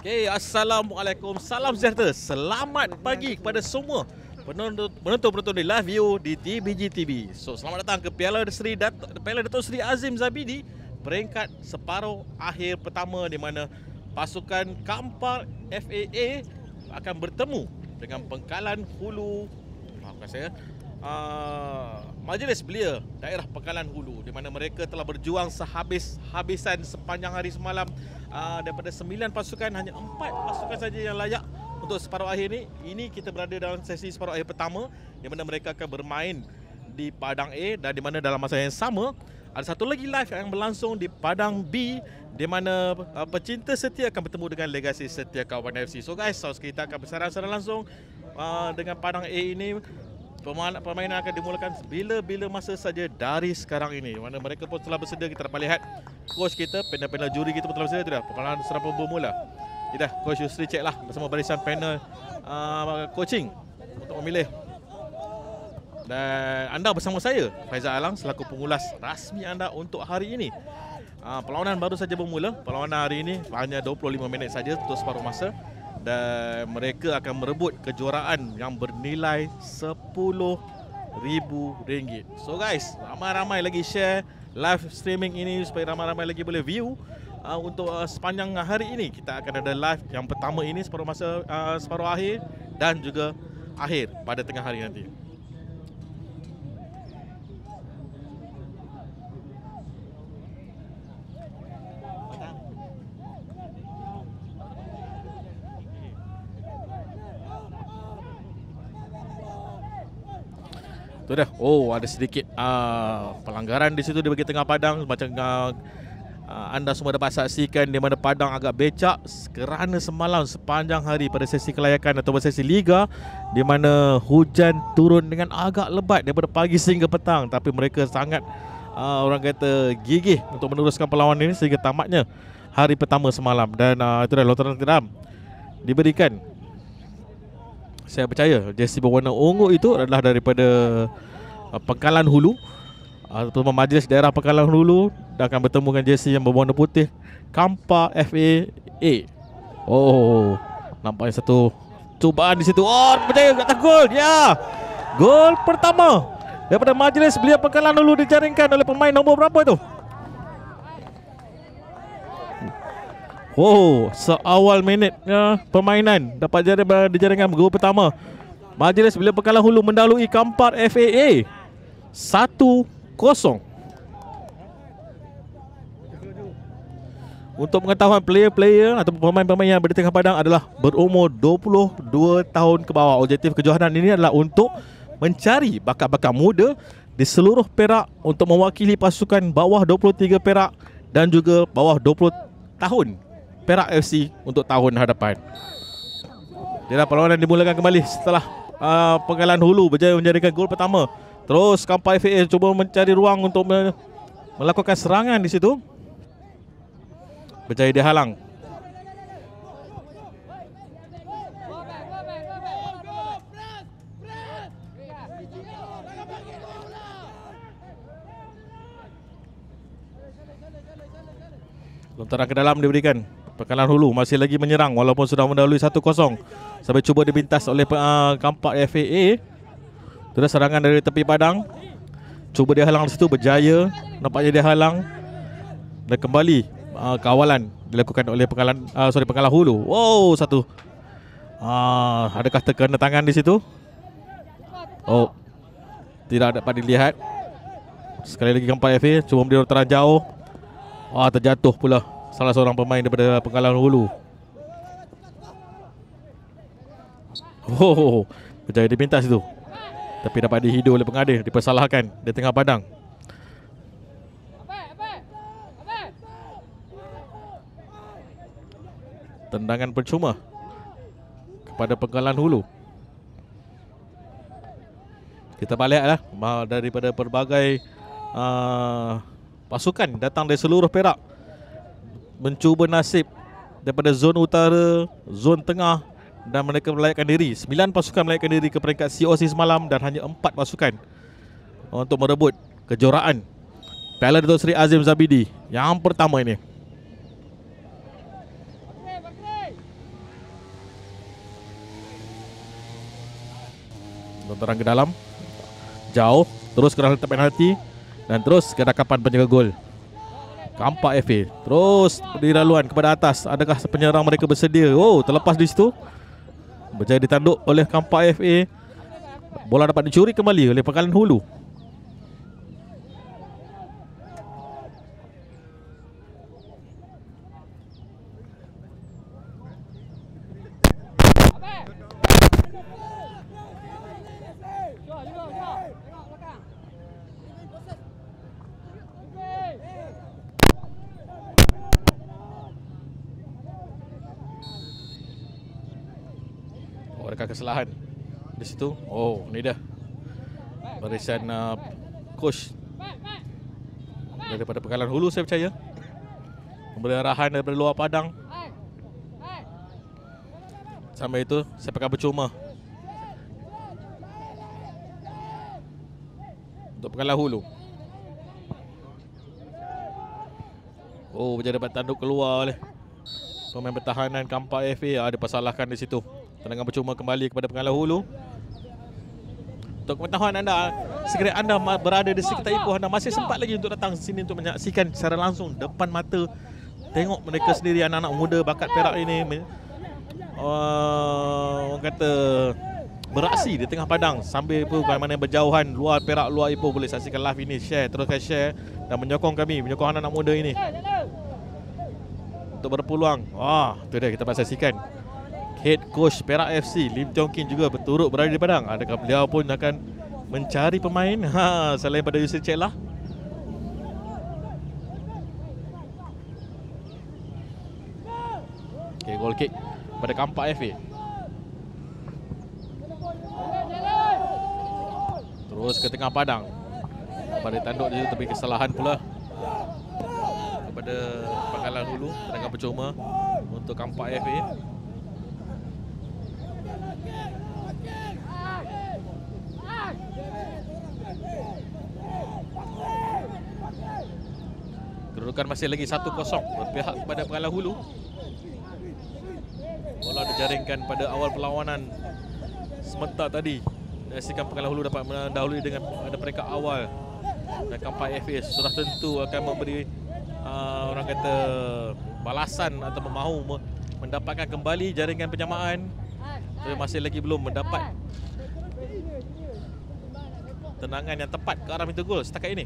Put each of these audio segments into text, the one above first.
Okay, Assalamualaikum, salam sejahtera Selamat pagi kepada semua penonton-penonton di live view di TBG TV So, selamat datang ke Piala Seri Dato' Piala Dato' Seri Azim Zabidi Peringkat separuh akhir pertama di mana pasukan Kampar FAA akan bertemu dengan pengkalan hulu Maafkan saya uh, Majlis Belia Daerah Pekalan Hulu di mana mereka telah berjuang sehabis-habisan sepanjang hari semalam uh, daripada sembilan pasukan hanya empat pasukan saja yang layak untuk separuh akhir ini. Ini kita berada dalam sesi separuh akhir pertama di mana mereka akan bermain di Padang A dan di mana dalam masa yang sama ada satu lagi live yang berlangsung di Padang B di mana uh, pecinta setia akan bertemu dengan legasi setia kawan FC. So guys, so kita akan bersara-sara langsung uh, dengan Padang A ini permainan akan dimulakan bila-bila masa saja dari sekarang ini. Mana mereka pun telah bersedia kita dapat lihat coach kita, panel-panel juri kita pun telah bersedia sudah. Permainan serang pun bermula. Kita coach Yusri ceklah bersama barisan panel uh, coaching untuk memilih dan anda bersama saya Faizal Alang selaku pengulas rasmi anda untuk hari ini. Uh, perlawanan baru saja bermula. Perlawanan hari ini hanya 25 minit saja untuk separuh masa dan mereka akan merebut kejuaraan yang bernilai RM10,000. So guys, ramai-ramai lagi share live streaming ini supaya ramai-ramai lagi boleh view. Uh, untuk uh, sepanjang hari ini kita akan ada live yang pertama ini separuh masa uh, separuh akhir dan juga akhir pada tengah hari nanti. Tu dah. Oh, ada sedikit uh, pelanggaran di situ di bagi tengah padang macam uh, anda semua dapat saksikan di mana padang agak becak kerana semalam sepanjang hari pada sesi kelayakan atau pada sesi liga di mana hujan turun dengan agak lebat daripada pagi sehingga petang tapi mereka sangat uh, orang kata gigih untuk meneruskan perlawanan ini sehingga tamatnya hari pertama semalam dan uh, itu dah lontaran tiram diberikan saya percaya Jesse berwarna ungu itu adalah daripada uh, Pekalan Hulu atau uh, majlis daerah Pekalan Hulu dan akan bertemu dengan Jesse yang berwarna putih Kampa FAA. Oh, nampaknya satu cubaan di situ. Oh, berjaya kata gol. Ya. Yeah. Gol pertama daripada majlis belia Pekalan Hulu dijaringkan oleh pemain nombor berapa itu? Wow, seawal minit uh, permainan dapat jadi berada jaringan gol pertama. Majlis Belia Pekalang Hulu mendalui Kampar FAA 1-0. Untuk pengetahuan player-player atau pemain-pemain yang berada tengah padang adalah berumur 22 tahun ke bawah. Objektif kejohanan ini adalah untuk mencari bakat-bakat muda di seluruh Perak untuk mewakili pasukan bawah 23 Perak dan juga bawah 20 tahun Perak FC untuk tahun hadapan. Dia perlawanan dimulakan kembali setelah uh, pengalaman hulu berjaya menjadikan gol pertama. Terus Kampai FA cuba mencari ruang untuk me melakukan serangan di situ. Berjaya dihalang. Lontaran ke dalam diberikan. Pekalan Hulu masih lagi menyerang walaupun sudah mendahului 1-0. Sampai cuba dibintas oleh uh, kampak FAA. Terus serangan dari tepi padang. Cuba dihalang di situ berjaya. Nampaknya dia halang. Dan kembali uh, kawalan dilakukan oleh Pekalan uh, sorry Pekalan Hulu. Wow, satu. Uh, adakah terkena tangan di situ? Oh. Tidak dapat dilihat. Sekali lagi kampak FA cuba mendorong terlalu jauh. Wah terjatuh pula Salah seorang pemain daripada Pengalaman Hulu Oh, oh, oh. Berjaya dipintas itu Tapi dapat dihidu oleh pengadil Dipersalahkan di tengah padang Tendangan percuma Kepada Pengalaman Hulu kita baliklah daripada pelbagai uh, pasukan datang dari seluruh Perak mencuba nasib daripada zon utara, zon tengah dan mereka melayakkan diri. Sembilan pasukan melayakkan diri ke peringkat COC semalam dan hanya empat pasukan untuk merebut kejuaraan Piala Dato' Sri Azim Zabidi yang pertama ini. Tonton ke dalam. Jauh. Terus ke dalam tepi penalti. Dan terus ke dakapan penjaga gol. Kampak FA ya, Terus Diraluan kepada atas Adakah penyerang mereka bersedia Oh terlepas di situ Berjaya ditanduk oleh Kampak FA Bola dapat dicuri kembali oleh pekalan Hulu akan kesalahan di situ. Oh, ni dah. Barisan uh, coach daripada Pekalan Hulu saya percaya. Memberi arahan daripada luar padang. Sampai itu saya pakai percuma. Untuk Pekalan Hulu. Oh, berjaya dapat tanduk keluar oleh pemain pertahanan Kampak FA ada pasalahkan di situ. Tendangan percuma kembali kepada pengalau hulu. Untuk pengetahuan anda, sekiranya anda berada di sekitar Ipoh, anda masih sempat lagi untuk datang sini untuk menyaksikan secara langsung depan mata tengok mereka sendiri anak-anak muda bakat Perak ini uh, orang kata beraksi di tengah padang sambil pun bagaimana berjauhan luar Perak luar Ipoh boleh saksikan live ini share teruskan share dan menyokong kami menyokong anak-anak muda ini untuk berpeluang wah oh, tu dia kita saksikan head coach Perak FC Lim Chong Kin juga berturut berada di padang. Adakah beliau pun akan mencari pemain? Ha, selain pada Yusri Chek lah. Okay, goal kick pada Kampak FA. Terus ke tengah padang. Pada tanduk dia tapi kesalahan pula. Kepada pangkalan hulu. Tengah percuma untuk Kampak FA. Kedudukan masih lagi 1-0 berpihak kepada pengalah hulu. Bola dijaringkan pada awal perlawanan sementar tadi. Dihasilkan pengalah hulu dapat mendahului dengan ada peringkat awal. Dan kampai FA sudah tentu akan memberi uh, orang kata balasan atau memahu mendapatkan kembali jaringan penyamaan. Tapi masih lagi belum mendapat tenangan yang tepat ke arah pintu gol setakat ini.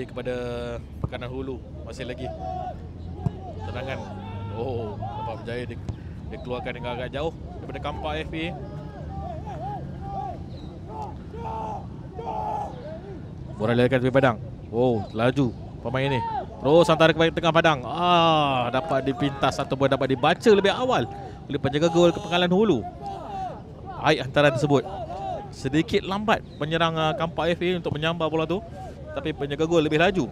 lebih kepada Pekanan Hulu Masih lagi tenangan Oh Nampak berjaya dia, dia keluarkan dengan agak jauh Daripada kampak FP Borang lelakan tepi padang Oh Laju Pemain ini Terus antara kembali tengah padang Ah Dapat dipintas atau boleh dapat dibaca lebih awal Oleh penjaga gol ke Pekanan Hulu Aik antara tersebut Sedikit lambat penyerang uh, ah, kampak FA Untuk menyambar bola tu tapi penjaga gol lebih laju.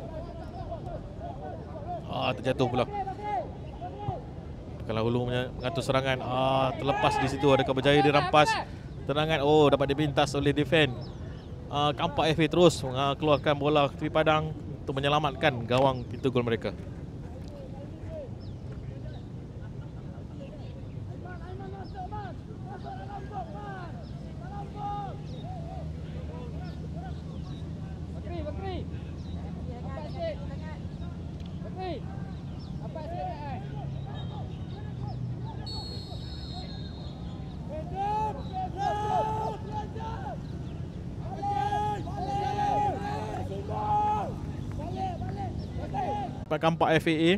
Ah terjatuh pula. Kalau Hulu mengatur serangan, ah terlepas di situ adakah berjaya dirampas tenangan. Oh dapat dipintas oleh defend. Ah kampak FA terus mengeluarkan ah, bola ke tepi padang untuk menyelamatkan gawang pintu gol mereka. kampak FAA.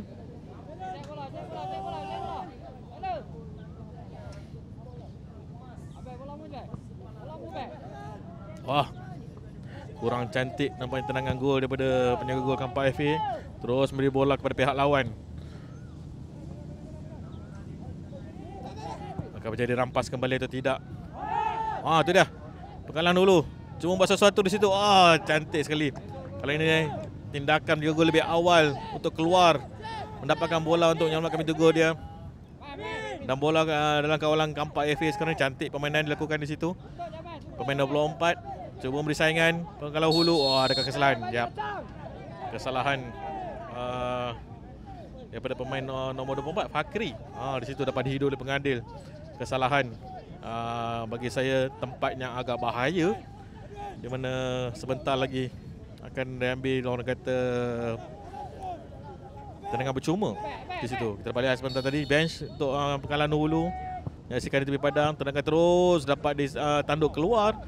Wah. Kurang cantik nampaknya tendangan gol daripada penjaga gol kampak FA. Terus memberi bola kepada pihak lawan. Akan berjaya rampas kembali atau tidak. Ah, tu dia. Pengalang dulu. Cuma buat sesuatu di situ. Ah, cantik sekali. Kalau ini tindakan Diogo lebih awal untuk keluar mendapatkan bola untuk menyelamatkan pintu gol dia. Dan bola uh, dalam kawalan kampak FA sekarang cantik permainan dilakukan di situ. Pemain 24 cuba memberi saingan kalau hulu oh, ada kesalahan. Ya. Kesalahan uh, daripada pemain uh, nombor 24 Fakri. Ah, di situ dapat dihidu oleh pengadil. Kesalahan uh, bagi saya tempatnya agak bahaya di mana sebentar lagi akan diambil orang kata tendangan bercuma di situ. Kita balik sebentar tadi bench untuk uh, ah, pengalaman Nur Hulu. Menyaksikan di tepi padang, tendangan terus dapat di uh, ah, tanduk keluar.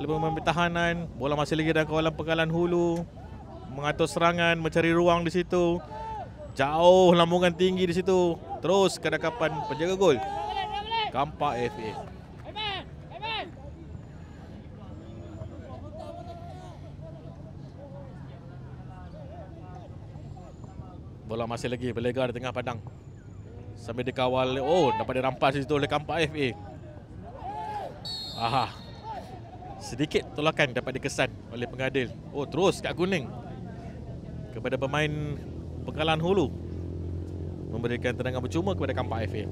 Lebih memberi tahanan, bola masih lagi dalam kawalan pengalaman Hulu. Mengatur serangan, mencari ruang di situ. Jauh lambungan tinggi di situ. Terus kedekapan penjaga gol. Kampak FA. Bola masih lagi berlegar di tengah padang. Sambil dikawal. Oh, dapat dirampas di situ oleh Kampak FA. Aha. Sedikit tolakan dapat dikesan oleh pengadil. Oh, terus kat kuning. Kepada pemain pengalaman hulu. Memberikan tendangan percuma kepada Kampak FA.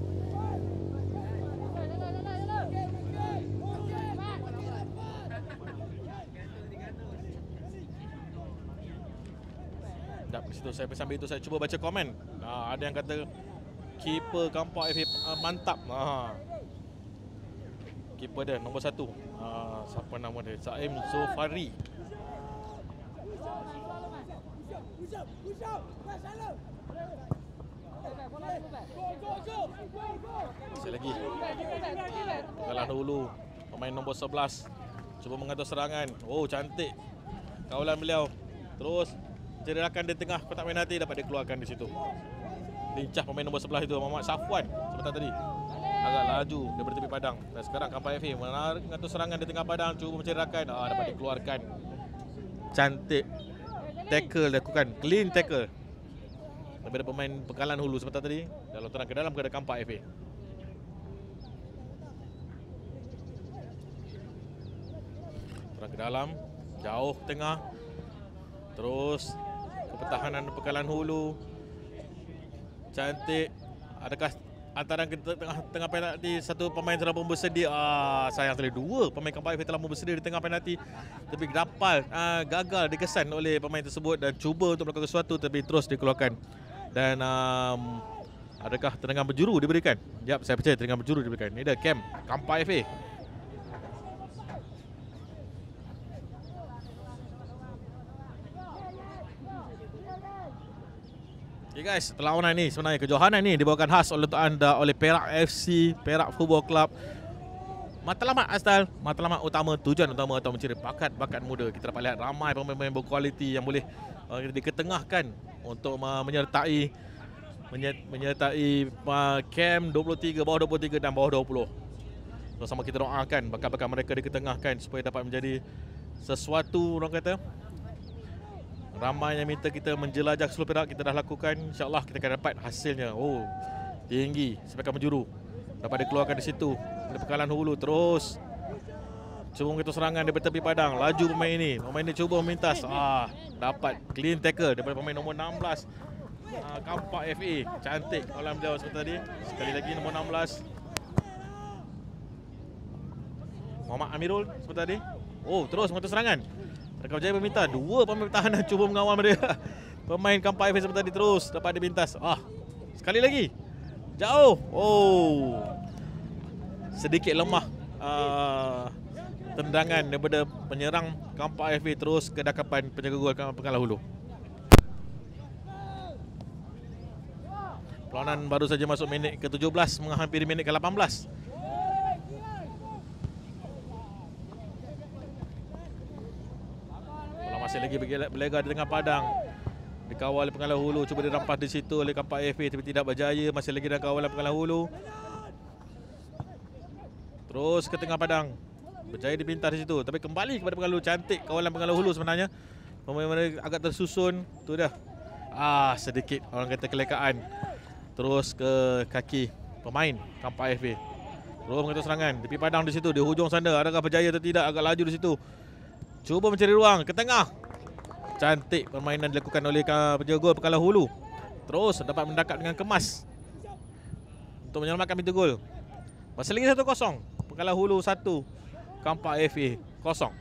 Di situ saya sambil itu saya cuba baca komen. Nah, ada yang kata keeper Kampak FA uh, ah, mantap. Ha. Ah. Keeper dia nombor satu ah, siapa nama dia? Zaim Zofari. Masih lagi Kalah dulu Pemain nombor 11 Cuba mengatur serangan Oh cantik Kawalan beliau Terus cederakan di tengah kotak penalti dapat dikeluarkan di situ. Lincah pemain nombor sebelah itu Muhammad Safwan sebentar tadi. Agak laju dia bertepi padang. Dan sekarang kapai FA menarik mengatu serangan di tengah padang cuba mencederakan. Ah dapat dikeluarkan. Cantik tackle dilakukan. Clean tackle. Tapi ada pemain pekalan hulu sebentar tadi. Dan lontaran ke dalam kepada kapai FA. Terang ke dalam. Jauh tengah. Terus pertahanan Pekalan Hulu cantik adakah antara kita tengah tengah penalti satu pemain telah bersedia ah sayang sekali dua pemain kampai telah bersedia di tengah penalti tapi gagal ah, gagal dikesan oleh pemain tersebut dan cuba untuk melakukan sesuatu tapi terus dikeluarkan dan um, adakah tendangan berjuru diberikan jap saya percaya tendangan berjuru diberikan ini dah camp kampai FA Okay guys, perlawanan ini sebenarnya kejohanan ni dibawakan khas oleh untuk anda oleh Perak FC, Perak Football Club. Matlamat asal, matlamat utama, tujuan utama atau mencari bakat-bakat muda. Kita dapat lihat ramai pemain-pemain berkualiti yang boleh uh, diketengahkan untuk uh, menyertai menyertai uh, camp 23, bawah 23 dan bawah 20. Bersama kita doakan bakat-bakat mereka diketengahkan supaya dapat menjadi sesuatu orang kata ramai yang minta kita menjelajah Seluruh Perak kita dah lakukan insyaallah kita akan dapat hasilnya oh tinggi sampai ke menjuru dapat dikeluarkan di situ ada pekalan hulu terus cuba kita serangan dari tepi padang laju pemain ini pemain ini cuba memintas ah dapat clean tackle daripada pemain nombor 16 Uh, ah, Kampak FA Cantik Kawalan beliau sebut tadi Sekali lagi Nombor 16 Muhammad Amirul Sebut tadi Oh terus Mengatur serangan Rakam Jaya meminta dua pemain pertahanan cuba mengawal dia. Pemain Kampai Fesa tadi terus dapat dia pintas. Ah. Sekali lagi. Jauh. Oh. Sedikit lemah. Uh, tendangan daripada penyerang Kampai FA terus ke dakapan penjaga gol Pengalah Hulu. Pelawanan baru saja masuk minit ke-17 menghampiri minit ke-18. Masih lagi berlegar di tengah padang. Dikawal oleh pengalaman hulu. Cuba dia di situ oleh kampak FA. Tapi tidak berjaya. Masih lagi dalam kawalan pengalaman hulu. Terus ke tengah padang. Berjaya dipintar di situ. Tapi kembali kepada pengalaman hulu. Cantik kawalan pengalaman hulu sebenarnya. Pemain-pemain agak tersusun. Itu dah. Ah, sedikit orang kata kelekaan. Terus ke kaki pemain kampak FA. Terus mengatur serangan. Tapi padang di situ. Di hujung sana. Adakah berjaya atau tidak? Agak laju di situ. Cuba mencari ruang ke tengah. Cantik permainan dilakukan oleh penjaga gol Pekalau Hulu. Terus dapat mendekat dengan kemas. Untuk menyelamatkan pintu gol. Masih lagi 1-0. Pekalau Hulu 1. Kampak FA 0.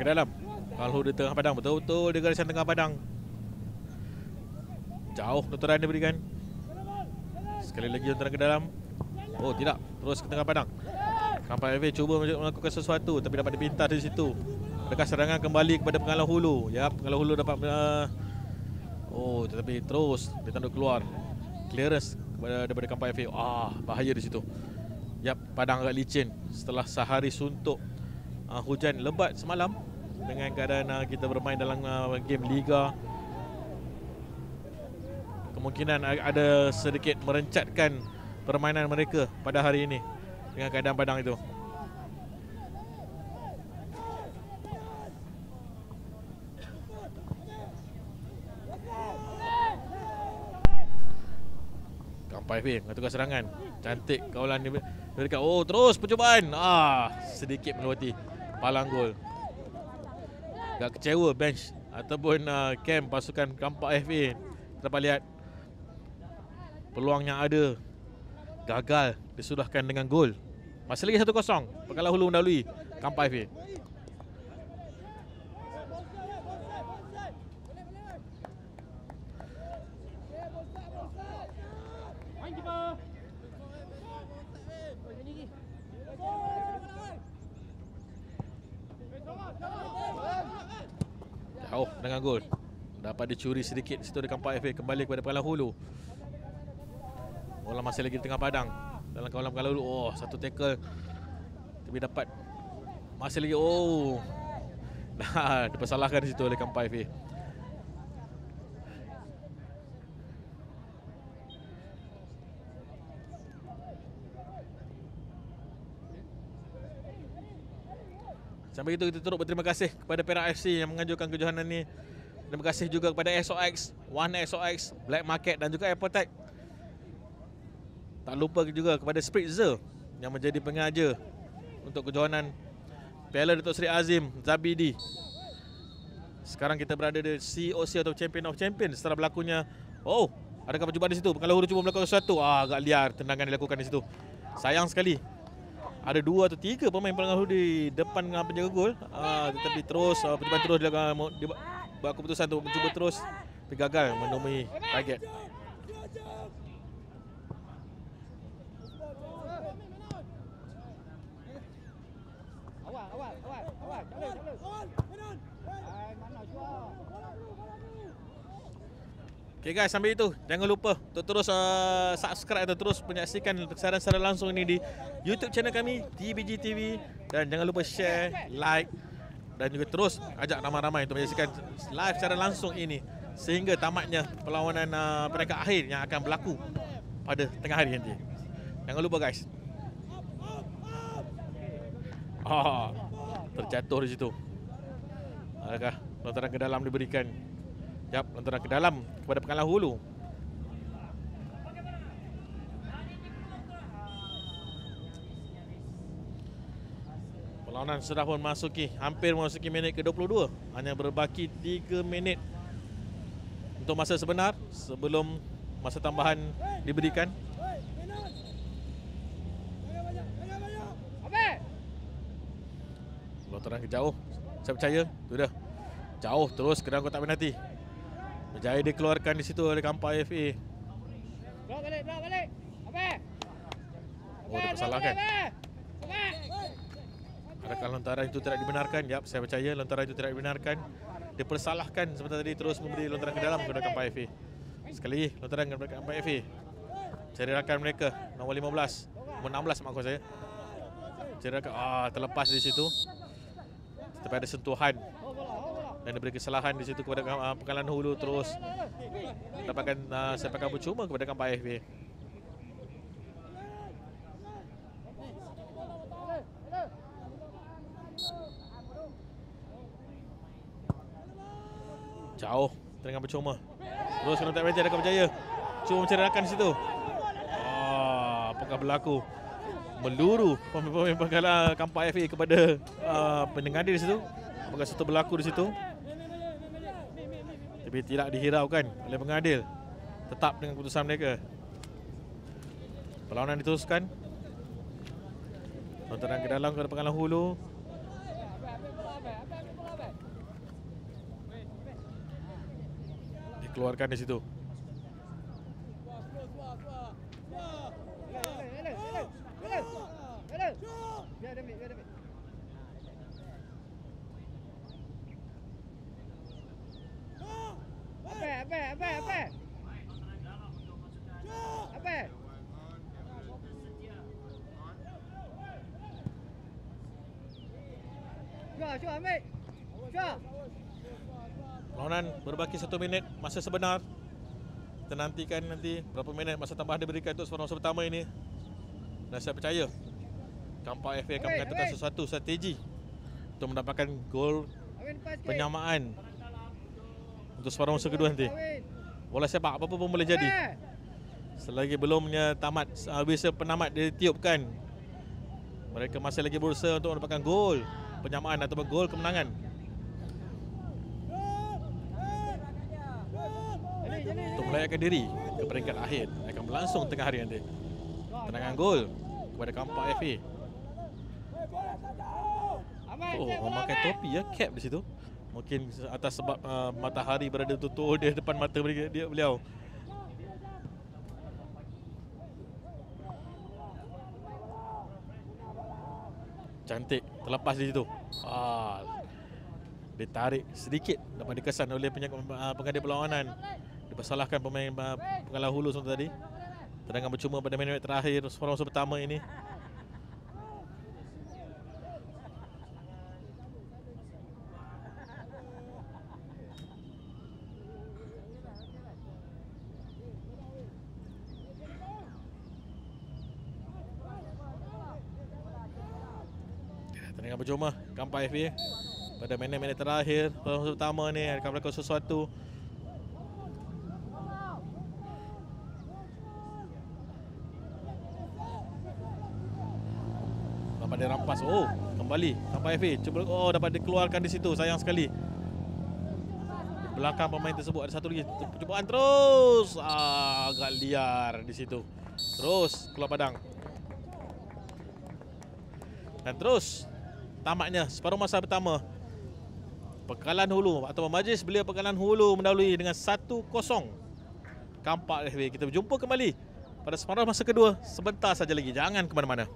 ke dalam. Kalau dia tengah padang betul-betul dia garisan tengah padang. Jauh tuturan dia berikan. Sekali lagi tuturan ke dalam. Oh tidak, terus ke tengah padang. Kampai FA cuba melakukan sesuatu tapi dapat dipintas di situ. Adakah serangan kembali kepada pengalah hulu? Ya, pengalah hulu dapat uh, Oh, tetapi terus dia tanduk keluar. Clearance kepada daripada Kampai FA. Ah, bahaya di situ. Yap, padang agak licin setelah sehari suntuk uh, hujan lebat semalam dengan keadaan uh, kita bermain dalam uh, game liga kemungkinan ada sedikit merencatkan permainan mereka pada hari ini dengan keadaan padang itu Kampai Fim tugas serangan Cantik kawalan dia Oh terus percubaan ah, Sedikit melewati Palang gol agak kecewa bench ataupun uh, camp pasukan Kampak FA. Kita dapat lihat peluang yang ada gagal disudahkan dengan gol. Masih lagi 1-0. Pekalau Hulu mendalui Kampak FA. pandangan gol Dapat dicuri sedikit Situ ada Pak FA Kembali kepada pengalaman hulu Bola masih lagi di tengah padang Dalam kawalan pengalaman hulu Oh satu tackle Tapi dapat Masih lagi Oh Dah dipersalahkan di situ oleh kampak FA Sampai itu kita turut berterima kasih kepada Perak FC yang menganjurkan kejohanan ini. Terima kasih juga kepada SOX, One SOX, Black Market dan juga Apotec. Tak lupa juga kepada Spritzer yang menjadi pengaja untuk kejohanan Piala Dato' Sri Azim Zabidi. Sekarang kita berada di COC atau Champion of Champions setelah berlakunya. Oh, ada perjumpaan di situ? Kalau huru cuba melakukan sesuatu, ah, agak liar tendangan dilakukan di situ. Sayang sekali ada dua atau tiga pemain Pulang Hulu di depan dengan penjaga gol. Uh, ah, tetapi terus uh, ah, penjaga terus dia, dia buat keputusan untuk mencuba terus tapi gagal menemui target. Okay guys, sampai itu jangan lupa untuk terus uh, subscribe atau terus menyaksikan siaran secara langsung ini di YouTube channel kami TBG TV dan jangan lupa share, like dan juga terus ajak ramai-ramai untuk menyaksikan live secara langsung ini sehingga tamatnya perlawanan uh, peringkat akhir yang akan berlaku pada tengah hari nanti. Jangan lupa guys. Oh ah, terjatuh di situ. Adakah lontaran ke dalam diberikan? Jap lantaran ke dalam kepada Pekan Lahulu. Perlawanan sudah pun masuki hampir masuki minit ke-22. Hanya berbaki 3 minit untuk masa sebenar sebelum masa tambahan diberikan. Lotaran ke jauh. Saya percaya. sudah Jauh terus ke dalam kotak penalti. Berjaya dikeluarkan di situ oleh kampar AFA. Belak balik, belak balik. Apa? Oh, ada masalah kan? Adakah lontaran itu tidak dibenarkan? Yap, saya percaya lontaran itu tidak dibenarkan. Dia persalahkan sebentar tadi terus memberi lontaran ke dalam kepada kampar AFA. Sekali lontaran kepada kampar AFA. Cari rakan mereka, nombor 15. Nombor 16 maksud saya. Cari rakan, ah, terlepas di situ. Tapi ada sentuhan dan diberi kesalahan di situ kepada uh, ah, pengalaman hulu terus dapatkan uh, sepakan percuma kepada kampai FB jauh dengan percuma terus kena tak berjaya dekat berjaya cuba mencerahkan di situ oh, apakah berlaku meluru pemimpin pengalaman kampai FB kepada uh, pendengar di situ apakah satu berlaku di situ tapi tidak dihiraukan oleh pengadil. Tetap dengan keputusan mereka. Perlawanan diteruskan. Tontonan ke dalam kepada pengalaman hulu. Dikeluarkan di situ. satu minit masa sebenar. Kita nantikan nanti berapa minit masa tambah diberikan untuk seorang pertama ini. Dan saya percaya Kampak FA akan mengatakan sesuatu strategi untuk mendapatkan gol penyamaan untuk separuh masa kedua nanti. Bola sepak apa pun boleh jadi. Selagi belumnya tamat habis penamat ditiupkan. Mereka masih lagi berusaha untuk mendapatkan gol penyamaan atau gol kemenangan. menyedarkan diri ke peringkat akhir yang akan berlangsung tengah hari nanti. Tenangan gol kepada kampak FA. Oh, memakai topi ya, cap di situ. Mungkin atas sebab uh, matahari berada tutur dia depan mata mereka, dia beliau. Cantik terlepas di situ. Ah, ditarik sedikit dapat dikesan oleh penyakit uh, pengadil perlawanan dipersalahkan pemain uh, pengalah hulu sebentar tadi. Tendangan bercuma pada minit terakhir seorang masa pertama ini. Ya, tendangan bercuma Kampai FA pada minit-minit terakhir. Seorang masa pertama ini akan berlaku sesuatu. dia rampas. Oh, kembali. Sampai FA. Cuba oh dapat dikeluarkan di situ. Sayang sekali. Belakang pemain tersebut ada satu lagi. Percubaan terus. Ah, agak liar di situ. Terus keluar padang. Dan terus tamatnya separuh masa pertama. Pekalan Hulu atau majlis belia Pekalan Hulu mendahului dengan 1-0. Kampak FA. Kita berjumpa kembali pada separuh masa kedua sebentar saja lagi. Jangan ke mana-mana.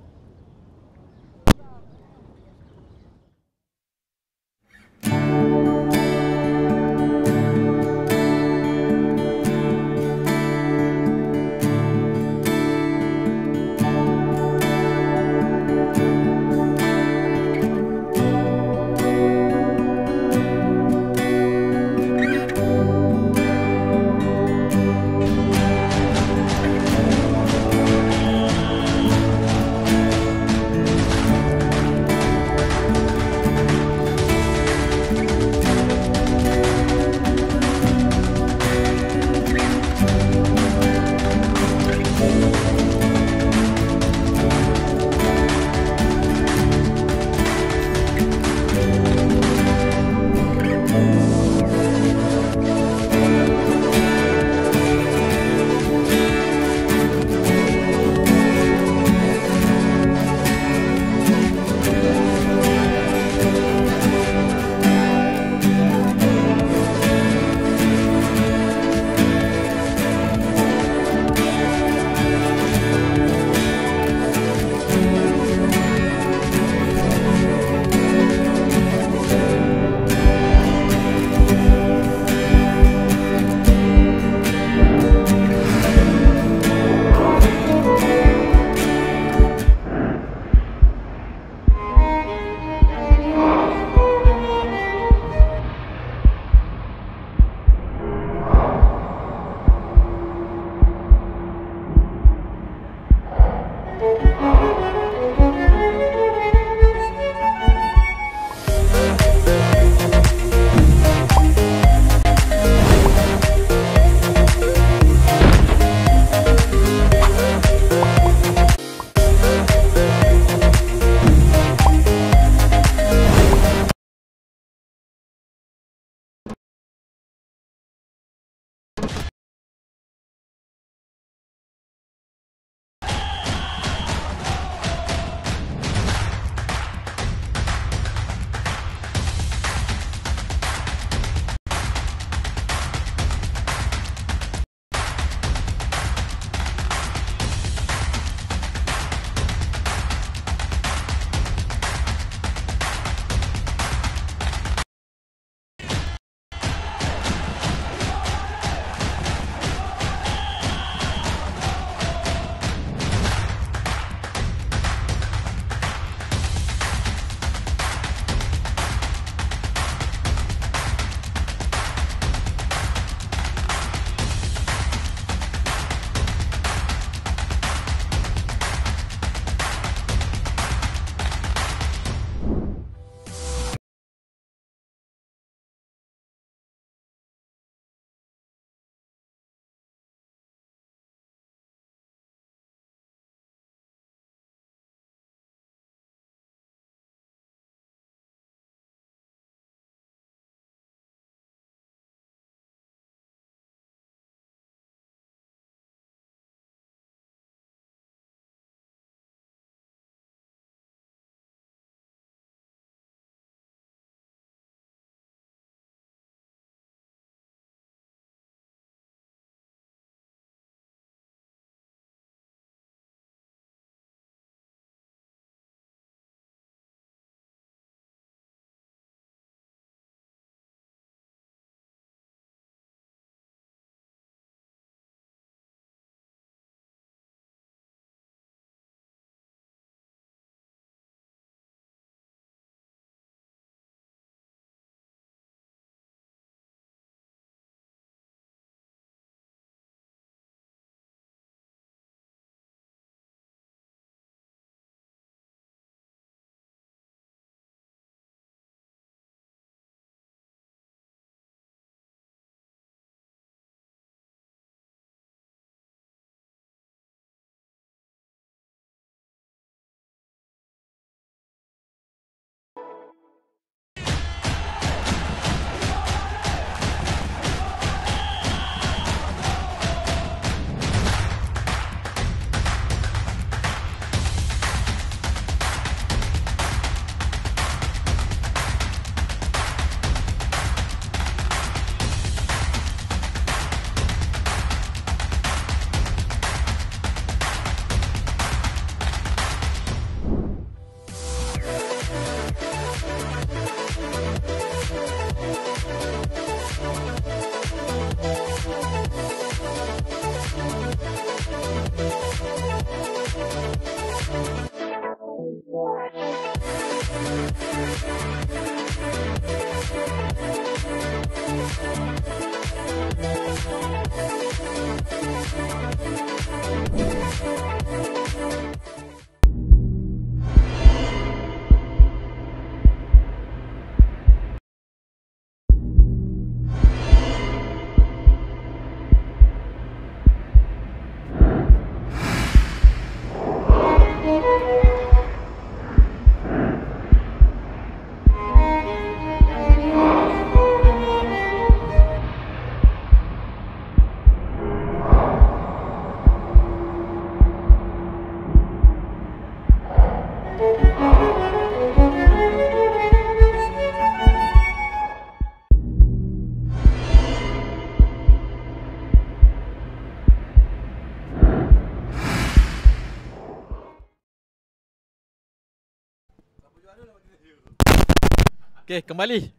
Okey, kembali.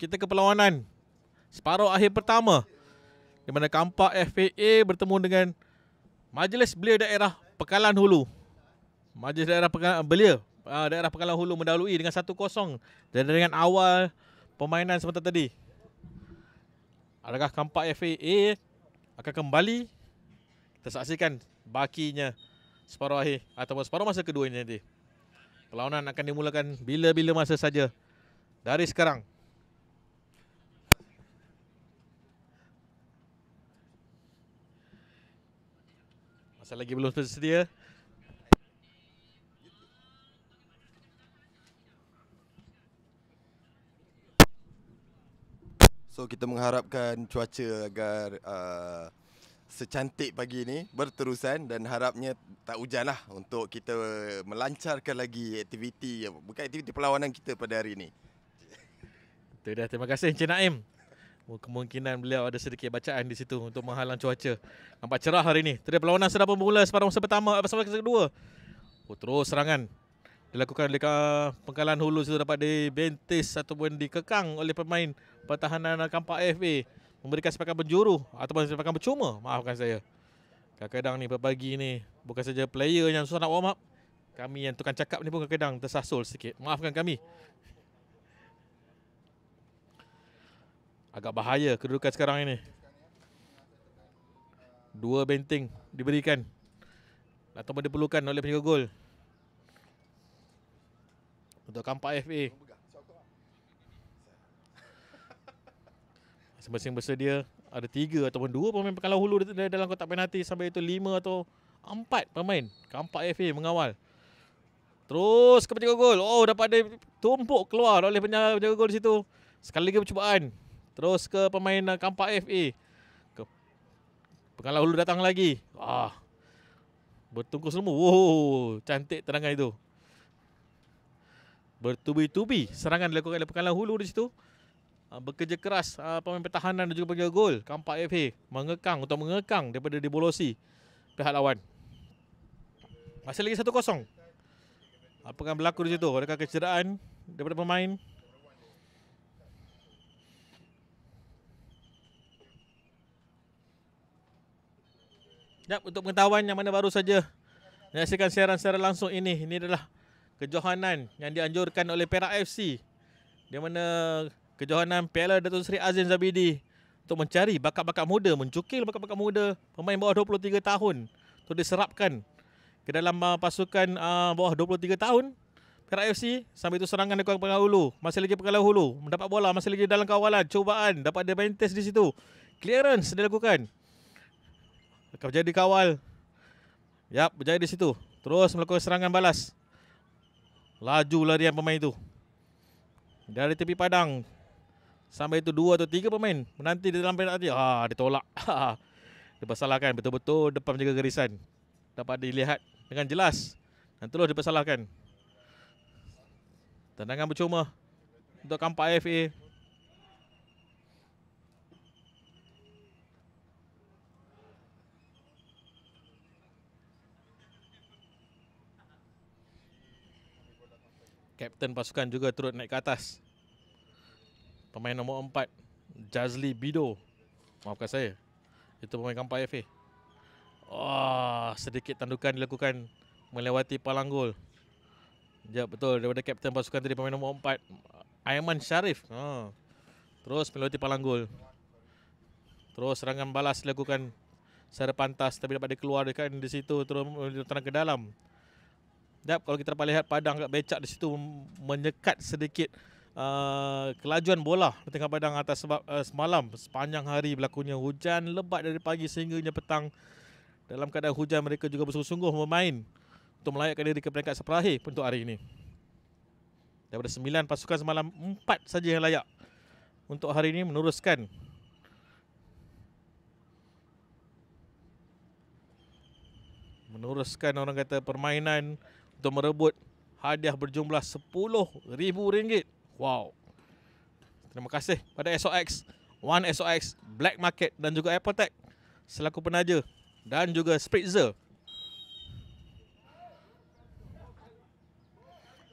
Kita ke perlawanan. Separuh akhir pertama. Di mana Kampak FAA bertemu dengan Majlis Belia Daerah Pekalan Hulu. Majlis Daerah Pekalan eh, Belia ah, Daerah Pekalan Hulu mendahului dengan 1-0 dan dengan awal permainan sebentar tadi. Adakah Kampak FAA akan kembali? Kita saksikan bakinya separuh akhir ataupun separuh masa kedua ini nanti. Perlawanan akan dimulakan bila-bila masa saja dari sekarang. Masa lagi belum tersedia. So kita mengharapkan cuaca agar uh, secantik pagi ini berterusan dan harapnya tak hujan lah untuk kita melancarkan lagi aktiviti, bukan aktiviti perlawanan kita pada hari ini. Betul dah. Terima kasih Encik Naim. Kemungkinan beliau ada sedikit bacaan di situ untuk menghalang cuaca. Nampak cerah hari ini. Terdapat perlawanan sedang bermula separuh masa pertama eh, apa masa kedua. Oh, terus serangan dilakukan oleh ah, pengkalan hulu sudah dapat dibentis ataupun dikekang oleh pemain pertahanan Kampak AFA memberikan sepakan penjuru ataupun sepakan percuma maafkan saya kadang-kadang ni pagi ni bukan saja player yang susah nak warm up kami yang tukang cakap ni pun kadang-kadang tersasul sikit maafkan kami Agak bahaya kedudukan sekarang ini. Dua benting diberikan. Atau diperlukan oleh penjaga gol. Untuk kampak FA. Masing-masing bersedia. Ada tiga ataupun dua pemain pekalau hulu dalam kotak penalti. Sampai itu lima atau empat pemain. Kampak FA mengawal. Terus ke penjaga gol. Oh dapat dia tumpuk keluar oleh penjaga gol di situ. Sekali lagi percubaan. Terus ke pemain eh, Kampak FA. Ke Hulu datang lagi. Wah, Bertungkus lemu. Wow, cantik tendangan itu. Bertubi-tubi serangan dilakukan oleh Pengalah Hulu di situ. Ah, bekerja keras ah, pemain pertahanan dan juga penjaga gol. Kampak FA mengekang atau mengekang daripada dibolosi pihak lawan. Masih lagi 1-0. Apa akan berlaku di situ? Adakah kecederaan daripada pemain? Jap untuk pengetahuan yang mana baru saja menyaksikan siaran secara langsung ini. Ini adalah kejohanan yang dianjurkan oleh Perak FC. Di mana kejohanan Piala Datuk Seri Azim Zabidi untuk mencari bakat-bakat muda, mencukil bakat-bakat muda pemain bawah 23 tahun untuk diserapkan ke dalam uh, pasukan uh, bawah 23 tahun Perak FC sambil itu serangan dekat pengawal hulu masih lagi pengawal hulu mendapat bola masih lagi dalam kawalan cubaan dapat dia main test di situ clearance dilakukan kau berjaya dikawal. Yap, berjaya di situ. Terus melakukan serangan balas. Laju larian pemain itu. Dari tepi padang. Sampai itu dua atau tiga pemain. Menanti di dalam penalti. Ha, ah, ditolak. Ha, ha. dipersalahkan. Betul-betul depan menjaga garisan. Dapat dilihat dengan jelas. Dan terus dipersalahkan. Tendangan bercuma. Untuk kampak AFA kapten pasukan juga turut naik ke atas. Pemain nombor empat, Jazli Bido. Maafkan saya. Itu pemain Kampar FA. Wah, oh, sedikit tandukan dilakukan melewati palang gol. Ya betul daripada kapten pasukan tadi pemain nombor empat, Aiman Sharif. Oh. Ha. Terus melewati palang gol. Terus serangan balas dilakukan secara pantas tapi dapat dikeluarkan di situ terus tenang ke dalam. Dan kalau kita dapat lihat padang kat becak di situ menyekat sedikit uh, kelajuan bola tengah padang atas sebab uh, semalam sepanjang hari berlakunya hujan lebat dari pagi sehingganya petang dalam keadaan hujan mereka juga bersungguh-sungguh bermain untuk melayakkan diri ke peringkat seperakhir untuk hari ini. Daripada sembilan pasukan semalam, empat saja yang layak untuk hari ini meneruskan. Meneruskan orang kata permainan untuk merebut hadiah berjumlah RM10,000. Wow. Terima kasih pada SOX, One SOX, Black Market dan juga Apple Tech selaku penaja dan juga Spritzer.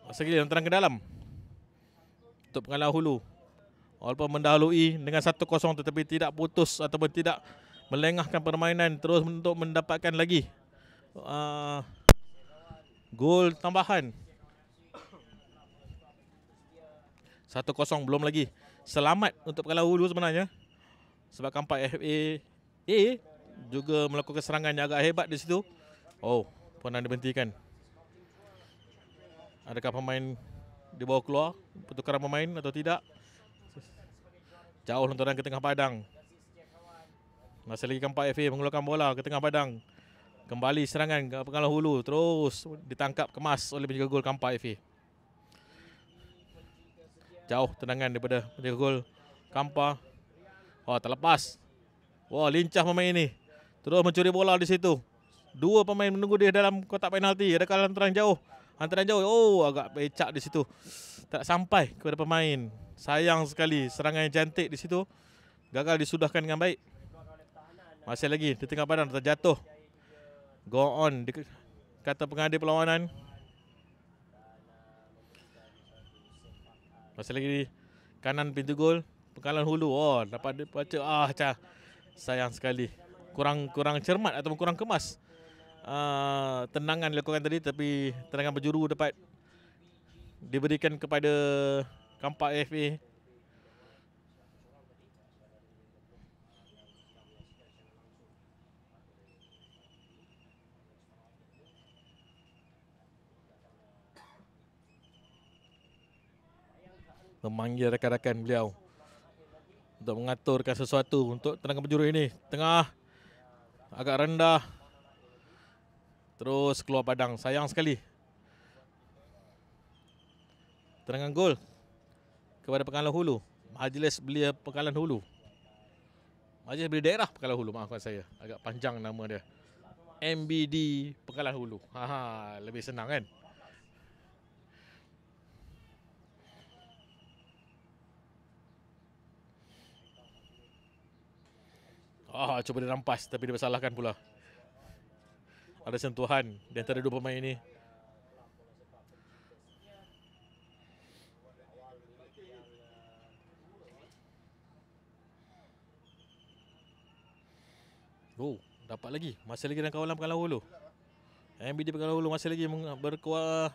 Masa kita terang ke dalam untuk pengalaman hulu. Walaupun mendahului dengan 1-0 tetapi tidak putus ataupun tidak melengahkan permainan terus untuk mendapatkan lagi uh, gol tambahan. 1-0 belum lagi. Selamat untuk Pekalau Hulu sebenarnya. Sebab kampak FA A juga melakukan serangan yang agak hebat di situ. Oh, pun ada bentikan. Adakah pemain dibawa keluar? Pertukaran pemain atau tidak? Jauh lontaran ke tengah padang. Masih lagi kampak FA mengeluarkan bola ke tengah padang. Kembali serangan Pengalaman Hulu terus ditangkap kemas oleh penjaga gol Kampai. FA. Jauh tendangan daripada penjaga gol Kampai. Wah, oh, terlepas. Wah, oh, lincah pemain ini. Terus mencuri bola di situ. Dua pemain menunggu dia dalam kotak penalti. Ada kalah terang jauh. Hantaran jauh. Oh, agak pecah di situ. Tak sampai kepada pemain. Sayang sekali serangan yang cantik di situ. Gagal disudahkan dengan baik. Masih lagi di tengah badan terjatuh go on kata pengada perlawanan. Masih lagi di kanan pintu gol. Pengalan hulu. Oh, dapat dia baca. Ah, cah. Sayang sekali. Kurang kurang cermat atau kurang kemas. Uh, ah, tendangan dilakukan tadi tapi tenangan berjuru dapat diberikan kepada kampak FA memanggil rakan-rakan beliau untuk mengaturkan sesuatu untuk tenaga penjuru ini. Tengah agak rendah. Terus keluar padang. Sayang sekali. Tenangan gol kepada Pekalan Hulu. Majlis Belia Pekalan Hulu. Majlis Belia Daerah Pekalan Hulu. Maafkan saya. Agak panjang nama dia. MBD Pekalan Hulu. Ha, lebih senang kan? Ah, cuba dia rampas tapi dia bersalahkan pula. Ada sentuhan di antara dua pemain ini. oh, dapat lagi. Masih lagi dalam kawalan Pekan Lawu MBD Pekan Lawu masih lagi berkuah.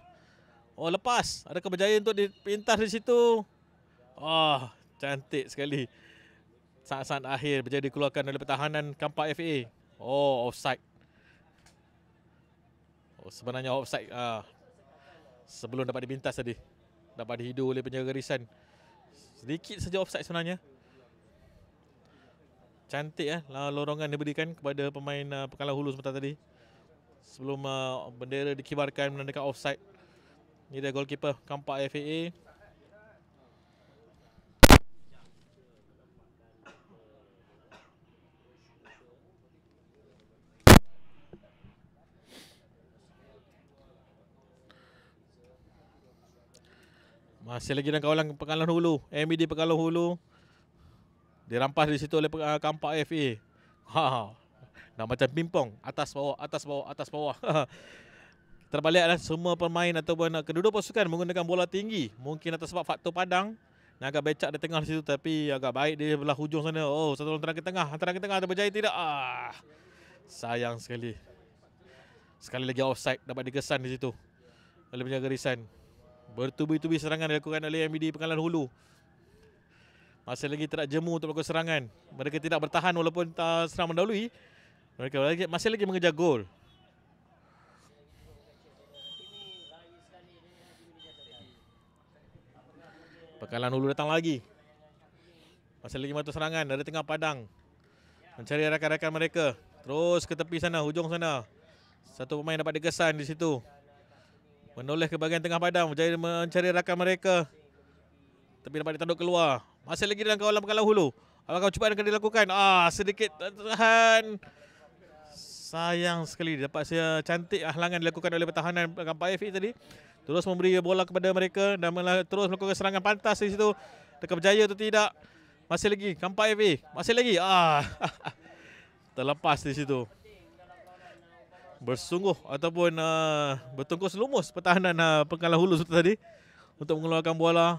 Oh, lepas. Adakah berjaya untuk dipintas di situ? oh, cantik sekali saat-saat akhir berjaya dikeluarkan oleh pertahanan kampak FA. Oh, offside. Oh, sebenarnya offside ah. sebelum dapat dibintas tadi. Dapat dihidu oleh penjaga garisan. Sedikit saja offside sebenarnya. Cantik eh, lah, lorongan diberikan kepada pemain uh, ah, pekalang hulu sebentar tadi. Sebelum uh, bendera dikibarkan menandakan offside. Ini dia goalkeeper kampak FAA. Masih lagi dalam kawalan Pengalaman Hulu. MBD e Pengalaman Hulu. Dirampas di situ oleh uh, Kampak FA. Ha, ha. Nak macam Pimpong, Atas bawah, atas bawah, atas bawah. Ha, ha. Terbaliklah semua pemain ataupun ah, kedua-dua pasukan menggunakan bola tinggi. Mungkin atas sebab faktor padang. Dan agak becak di tengah di situ tapi agak baik di belah hujung sana. Oh, satu orang terang ke tengah. Terang ke tengah ada berjaya tidak? Ah. Sayang sekali. Sekali lagi offside dapat dikesan di situ. Oleh penjaga garisan. Bertubi-tubi serangan dilakukan oleh MBD Pengalan Hulu. Masih lagi tidak jemu untuk melakukan serangan. Mereka tidak bertahan walaupun uh, serang mendahului. Mereka lagi, masih lagi mengejar gol. Pekalan Hulu datang lagi. Masih lagi mata serangan dari tengah padang. Mencari rakan-rakan mereka. Terus ke tepi sana, hujung sana. Satu pemain dapat degesan di situ menoleh ke bahagian tengah padang berjaya mencari rakan mereka tapi dapat ditanduk keluar masih lagi dalam kawalan pengalau hulu apakah cuba akan dilakukan ah sedikit tahan sayang sekali dapat saya cantik halangan dilakukan oleh pertahanan Kampai Pak tadi terus memberi bola kepada mereka dan terus melakukan serangan pantas di situ dekat berjaya atau tidak masih lagi kampai FA masih lagi ah terlepas di situ bersungguh ataupun uh, bertungkus lumus pertahanan uh, ah, pengkalan hulu itu tadi untuk mengeluarkan bola.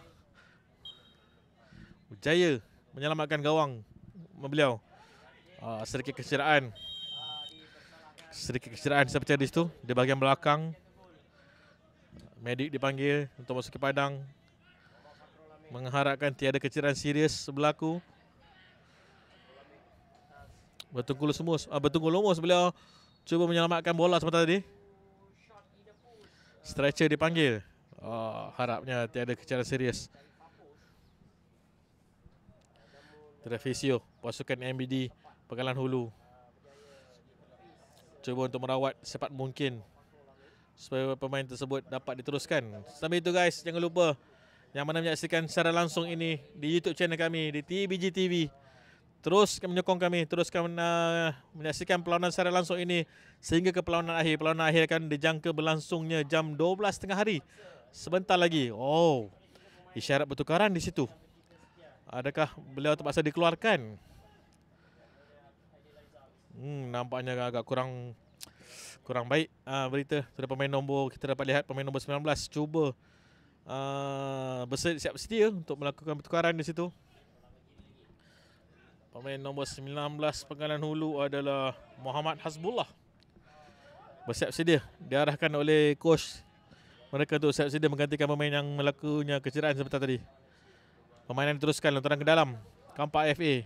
Berjaya menyelamatkan gawang beliau. Uh, sedikit kecederaan. Sedikit kecederaan saya percaya di situ. Di bahagian belakang. Medik dipanggil untuk masuk ke padang. Mengharapkan tiada kecederaan serius berlaku. Bertunggu lumus, uh, bertunggu lumus beliau. Cuba menyelamatkan bola sementara tadi. Stretcher dipanggil. Oh, harapnya tiada kecara serius. Trevisio, pasukan MBD, Pekalan Hulu. Cuba untuk merawat sepat mungkin. Supaya pemain tersebut dapat diteruskan. Sambil itu guys, jangan lupa yang mana menyaksikan secara langsung ini di YouTube channel kami, di TBG TV teruskan menyokong kami teruskan uh, menyaksikan perlawanan secara langsung ini sehingga ke perlawanan akhir perlawanan akhir akan dijangka berlangsungnya jam 12.30 hari sebentar lagi oh isyarat pertukaran di situ adakah beliau terpaksa dikeluarkan hmm nampaknya agak kurang kurang baik uh, berita sudah pemain nombor kita dapat lihat pemain nombor 19 cuba uh, ah, bersiap sedia untuk melakukan pertukaran di situ Pemain nombor 19 Pengalaman Hulu adalah Muhammad Hasbullah. Bersiap sedia diarahkan oleh coach mereka tu siap sedia menggantikan pemain yang melakunya kecederaan seperti tadi. Permainan diteruskan lontaran ke dalam. Kampak FA.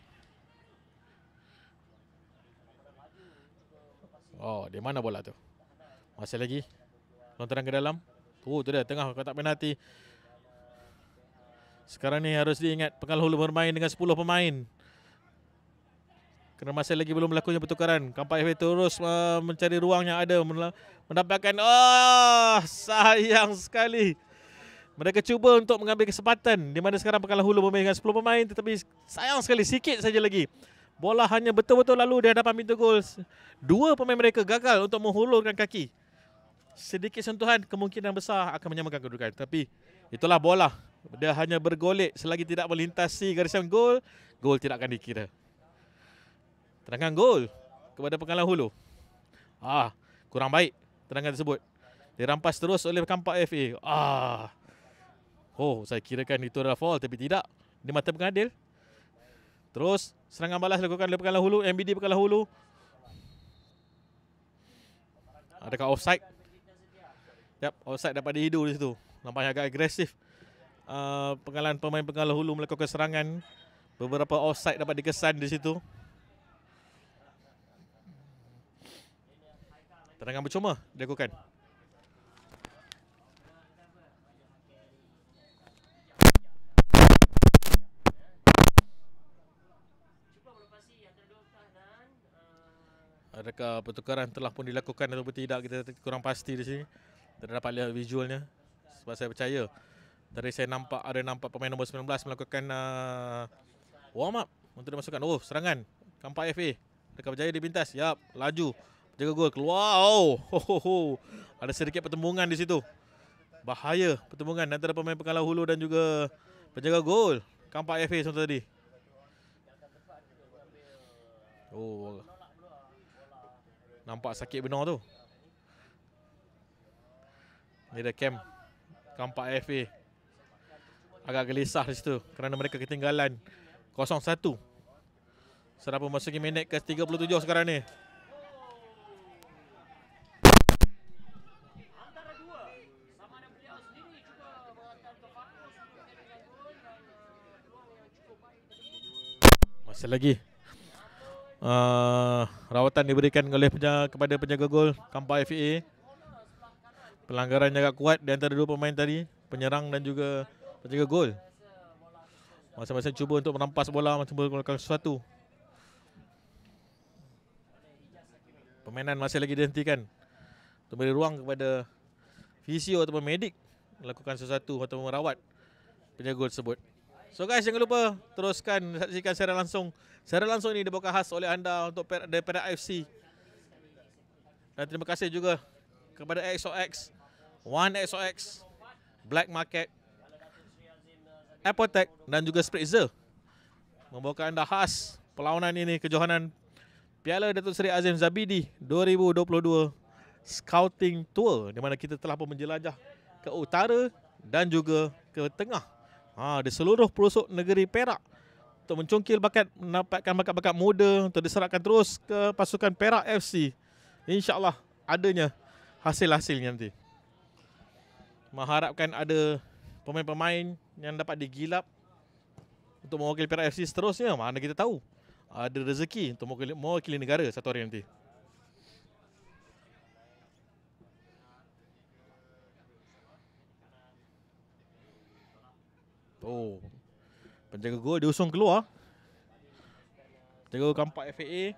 Oh, di mana bola tu? Masih lagi. Lontaran ke dalam. Oh, tu dia tengah kotak penalti. Sekarang ni harus diingat Pengalaman Hulu bermain dengan 10 pemain. Kerana masih lagi belum berlakunya pertukaran. Kampai FA terus uh, mencari ruang yang ada. Mendapatkan. Oh, sayang sekali. Mereka cuba untuk mengambil kesempatan. Di mana sekarang Pekalan Hulu bermain dengan 10 pemain. Tetapi sayang sekali. Sikit saja lagi. Bola hanya betul-betul lalu di hadapan pintu gol. Dua pemain mereka gagal untuk menghulurkan kaki. Sedikit sentuhan kemungkinan besar akan menyamakan kedudukan. Tapi itulah bola. Dia hanya bergolek selagi tidak melintasi garisan gol. Gol tidak akan dikira. Tendangan gol kepada pengalang hulu. Ah, kurang baik tendangan tersebut. Dirampas terus oleh Kampak FA. Ah. Oh, saya kira kan itu adalah foul tapi tidak. Di mata pengadil. Terus serangan balas dilakukan oleh pengalang hulu, MBD pengalang hulu. Ada Adakah offside? Yap, offside dapat dihidu di situ. Nampaknya agak agresif. Uh, ah, pengalaman pemain pengalaman hulu melakukan serangan. Beberapa offside dapat dikesan di situ. Tendangan bercuma dilakukan. Adakah pertukaran telah pun dilakukan atau tidak kita kurang pasti di sini. Tidak dapat lihat visualnya sebab saya percaya tadi saya nampak ada nampak pemain nombor 19 melakukan uh, warm up untuk dimasukkan. Oh, serangan. Kampak FA. Adakah berjaya dibintas? Yap, laju jaga gol keluar oh ho, ho, ho. ada sedikit pertembungan di situ bahaya pertembungan antara pemain pengalau hulu dan juga penjaga gol kampak FA sebentar tadi oh nampak sakit benar tu ni dah camp kampak FA agak gelisah di situ kerana mereka ketinggalan 0-1 Serapa memasuki minit ke 37 sekarang ni. selagi uh, ah, rawatan diberikan oleh penjaga, kepada penjaga gol Kampar FA. Pelanggaran yang agak kuat di antara dua pemain tadi, penyerang dan juga penjaga gol. Masa-masa cuba untuk merampas bola, mencuba melakukan sesuatu. Permainan masih lagi dihentikan. Untuk beri ruang kepada fisio ataupun medik melakukan sesuatu atau merawat penjaga gol tersebut. So guys jangan lupa teruskan saksikan secara langsung. Secara langsung ini dibawa khas oleh anda untuk daripada AFC. Dan terima kasih juga kepada XOX, One XOX, Black Market, Apotek dan juga Spritzer. Membawakan anda khas perlawanan ini kejohanan Piala Datuk Seri Azim Zabidi 2022 Scouting Tour di mana kita telah pun menjelajah ke utara dan juga ke tengah ha, di seluruh pelosok negeri Perak untuk mencungkil bakat, mendapatkan bakat-bakat muda untuk diserahkan terus ke pasukan Perak FC. InsyaAllah adanya hasil-hasilnya nanti. Mengharapkan ada pemain-pemain yang dapat digilap untuk mewakili Perak FC seterusnya. Mana kita tahu ada rezeki untuk mewakili negara satu hari nanti. Oh. Penjaga gol diusung keluar. Penjaga gol kampak FAA.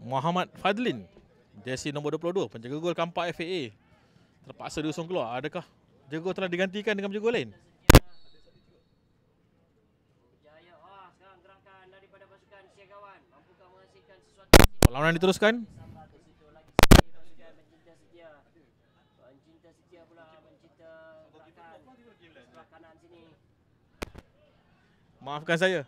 Muhammad Fadlin Jesse nombor 22 Penjaga gol kampak FAA Terpaksa diusung keluar Adakah Penjaga gol telah digantikan Dengan penjaga gol lain perlawanan diteruskan. Maafkan saya.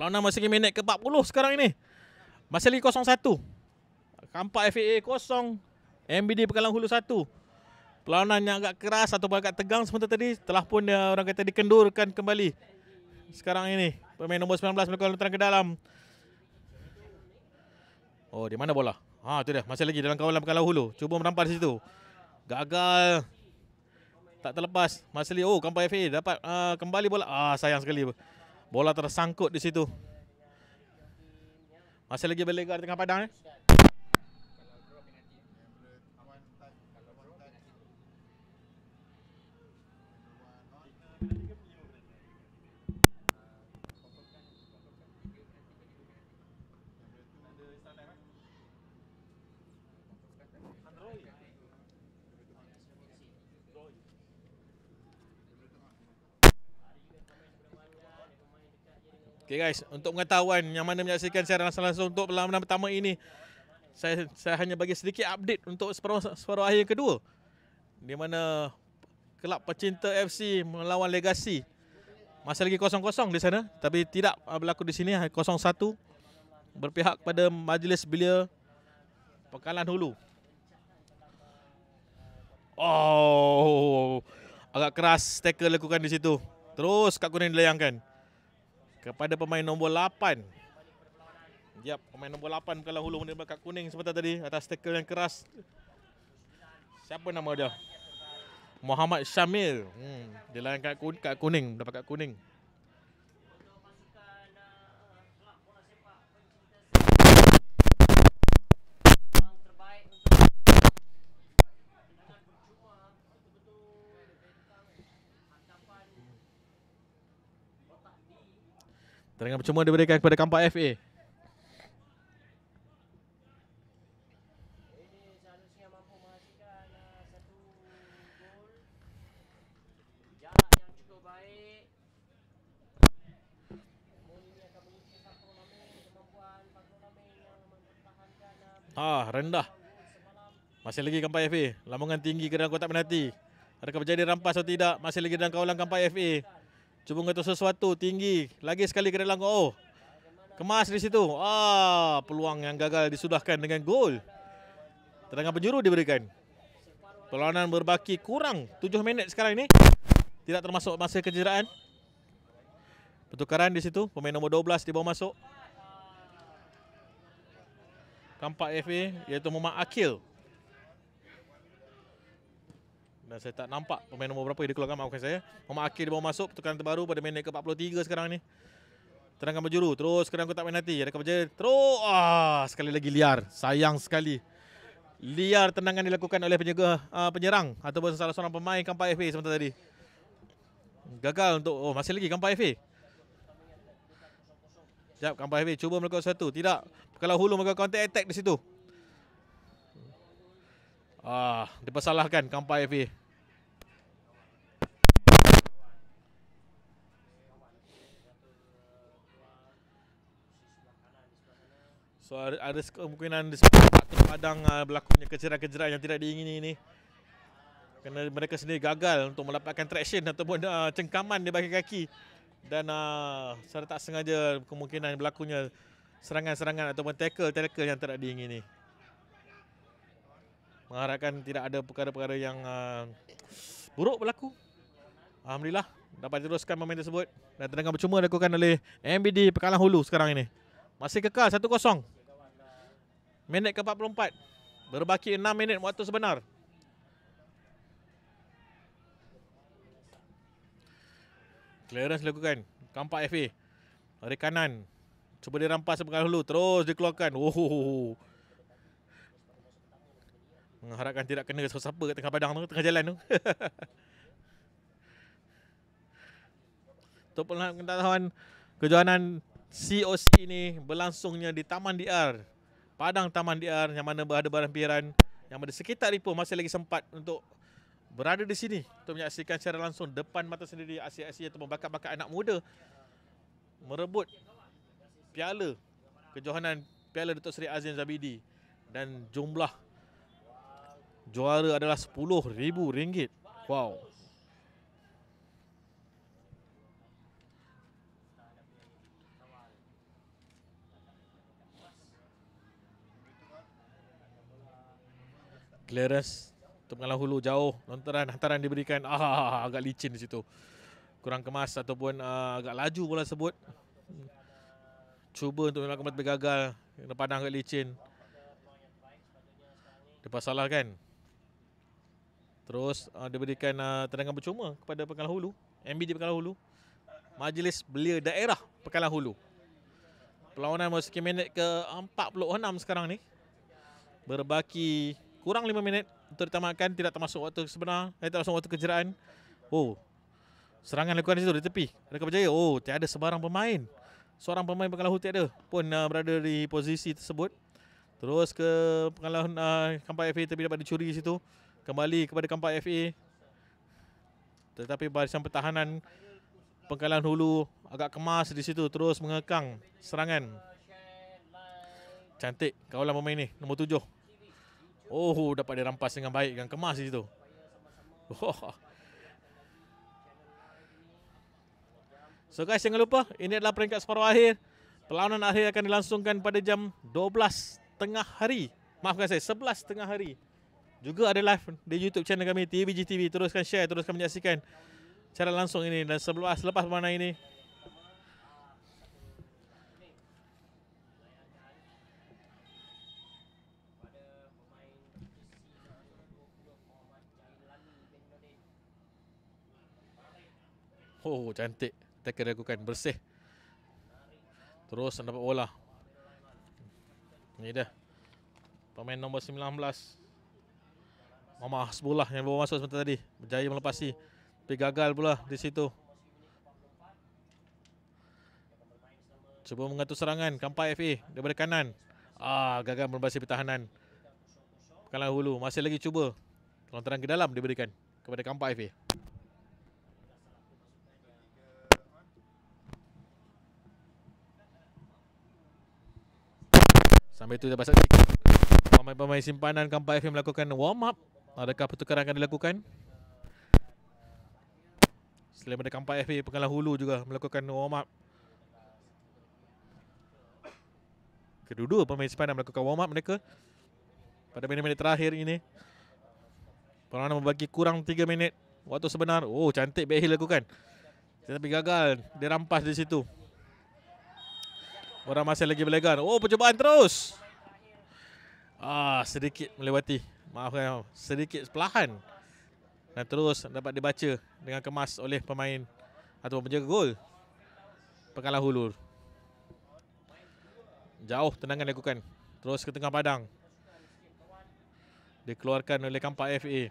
Perlawanan masih lagi minit ke 40 sekarang ini. Masih lagi 0-1. Kampak FAA kosong. MBD Pekalang Hulu 1. Perlawanan yang agak keras atau agak tegang sebentar tadi. Telah pun dia, eh, orang kata dikendurkan kembali. Sekarang ini. Pemain nombor 19 melakukan lontaran ke dalam. Oh, di mana bola? Ha, tu dia. Masih lagi dalam kawalan Pekalang Hulu. Cuba merampas di situ. Gagal. Tak terlepas. Masih lagi. Oh, Kampak FAA dapat uh, kembali bola. Ah, Sayang sekali. Bola tersangkut di situ. Masih lagi berlegar di tengah padang. Eh? Okay guys, untuk pengetahuan yang mana menyaksikan siaran langsung-langsung untuk perlawanan pertama ini, saya saya hanya bagi sedikit update untuk separuh separuh akhir kedua. Di mana kelab pecinta FC melawan Legasi Masih lagi kosong kosong di sana, tapi tidak berlaku di sini kosong satu berpihak kepada majlis belia Pekalan Hulu. Oh, agak keras tackle lakukan di situ. Terus Kak Kuning dilayangkan kepada pemain nombor 8. ya pemain nombor 8 kalau hulung dia berkat kuning sebentar tadi atas tackle yang keras. Siapa nama dia? Muhammad Syamil. Hmm, dia layan kat kuning, dapat kat kuning. Tendangan percuma diberikan kepada Kampar FA. Ah, rendah. Masih lagi Kampai FA. Lambungan tinggi ke dalam kotak penalti. Adakah berjadi rampas atau tidak? Masih lagi dalam kawalan Kampai FA. Cuba kata sesuatu tinggi. Lagi sekali kena langkah. Oh. Kemas di situ. Ah, peluang yang gagal disudahkan dengan gol. Tendangan penjuru diberikan. Perlawanan berbaki kurang 7 minit sekarang ini. Tidak termasuk masa kecederaan. Pertukaran di situ. Pemain nombor 12 dibawa masuk. Kampak FA iaitu Muhammad Akil dan saya tak nampak pemain nombor berapa yang dia keluarkan maafkan saya Muhammad Akil dia bawa masuk pertukaran terbaru pada minit ke-43 sekarang ni tenangkan berjuru terus kena aku tak hati ada kerja terus ah sekali lagi liar sayang sekali liar tenangan dilakukan oleh penjaga uh, ah, penyerang ataupun salah seorang pemain Kampar FA sebentar tadi gagal untuk oh masih lagi Kampar FA Sekejap Kampar FA cuba melakukan satu tidak kalau hulu mereka counter attack di situ Ah, dipersalahkan Kampai FA. So ada, ada kemungkinan di sepatutnya padang uh, berlakunya kecerahan-kecerahan yang tidak diingini ini. Kerana mereka sendiri gagal untuk mendapatkan traction ataupun uh, cengkaman di bahagian kaki. Dan uh, secara tak sengaja kemungkinan berlakunya serangan-serangan ataupun tackle-tackle yang tidak diingini. Mengharapkan tidak ada perkara-perkara yang uh, buruk berlaku. Alhamdulillah dapat teruskan momen tersebut. Dan tendangan percuma dilakukan oleh MBD Pekalang Hulu sekarang ini. Masih kekal 1-0. Minit ke-44. Berbaki 6 minit waktu sebenar. Clearance lakukan. Kampak FA. Dari kanan. Cuba dirampas sebagai dulu. Terus dikeluarkan. Oh, oh, oh. Mengharapkan tidak kena sesiapa kat tengah padang tu. Tengah jalan tu. Untuk pengetahuan kejuanan COC ini berlangsungnya di Taman DR padang taman DR yang mana berada barang pinggiran yang berada sekitar Lipo masih lagi sempat untuk berada di sini untuk menyaksikan secara langsung depan mata sendiri aksi-aksi ataupun bakat-bakat anak muda merebut piala kejohanan piala Dato' Seri Azim Zabidi dan jumlah juara adalah RM10,000. Wow. clearance untuk mengalah hulu jauh lontaran hantaran diberikan ah, ah, ah agak licin di situ kurang kemas ataupun uh, agak laju bola sebut cuba untuk melakukan tapi gagal kena pandang agak licin dia salah kan terus uh, diberikan uh, tendangan percuma kepada pengalah hulu MB di pengalah hulu Majlis Belia Daerah Pekalan Hulu. Perlawanan masuk ke minit ke-46 sekarang ni. Berbaki Kurang 5 minit untuk ditamatkan tidak termasuk waktu sebenar, eh, tidak termasuk waktu kejeraan. Oh. Serangan lakukan di situ di tepi. Adakah berjaya? Oh, tiada sebarang pemain. Seorang pemain Pangkalan Hulu tiada pun uh, berada di posisi tersebut. Terus ke Pangkalan uh, eh, Kampai FA tapi dapat dicuri di situ. Kembali kepada Kampai FA. Tetapi barisan pertahanan Pangkalan Hulu agak kemas di situ. Terus mengekang serangan. Cantik kawalan pemain ini. Nombor tujuh. Oh, dapat dia rampas dengan baik dengan kemas di situ. Oh. So guys, jangan lupa ini adalah peringkat separuh akhir. Perlawanan akhir akan dilangsungkan pada jam 12 tengah hari. Maafkan saya, 11 tengah hari. Juga ada live di YouTube channel kami TVGTV. Teruskan share, teruskan menyaksikan cara langsung ini dan sebelum selepas mana ini. Oh cantik Tackle ragukan bersih Terus dapat bola Ini dia Pemain nombor 19 Mama Hasbullah yang bawa masuk sebentar tadi Berjaya melepasi Tapi gagal pula di situ Cuba mengatur serangan Kampai FA Daripada kanan Ah, Gagal melepasi pertahanan Kalau hulu Masih lagi cuba lontaran ke dalam diberikan Kepada Kampai FA Sampai tu dah pasal Pemain-pemain simpanan Kampai FM melakukan warm up Adakah pertukaran akan dilakukan Selain daripada Kampai FM Pengalaman Hulu juga melakukan warm up Kedua-dua pemain simpanan melakukan warm up mereka Pada minit-minit terakhir ini Perlana membagi kurang 3 minit Waktu sebenar Oh cantik Bek Hill lakukan Tapi gagal Dia rampas di situ Orang masih lagi berlegar. Oh, percubaan terus. Ah, sedikit melewati. Maafkan. Eh, sedikit perlahan. Dan terus dapat dibaca dengan kemas oleh pemain atau penjaga gol. Pengalah hulur. Jauh tendangan dilakukan. Terus ke tengah padang. Dikeluarkan oleh Kampak FA.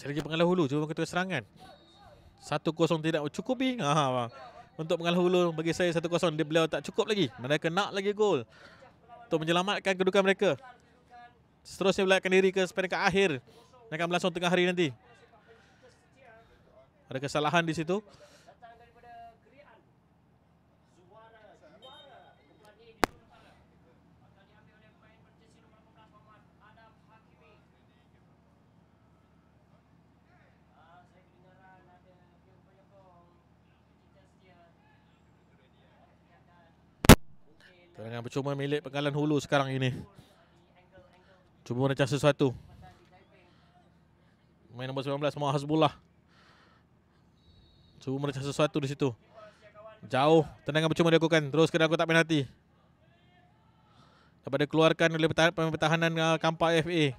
Sergei Pengalah Hulu cuba mengetuk serangan. 1-0 tidak cukup ha, ha, ha, Untuk Pengalah Hulu bagi saya 1-0 dia beliau tak cukup lagi. Mereka nak lagi gol. Untuk menyelamatkan kedudukan mereka. Seterusnya belakang diri ke sepanjang akhir. mereka akan berlangsung tengah hari nanti. Ada kesalahan di situ. Kadang-kadang percuma milik pengalan hulu sekarang ini. Cuba nak sesuatu. Main nombor 19, Mohd Hasbullah. Cuba merecah sesuatu di situ. Jauh. Tendangan percuma dilakukan. Terus kena aku tak penalti. Dapat dikeluarkan oleh pemain pertahanan ah, kampak FA.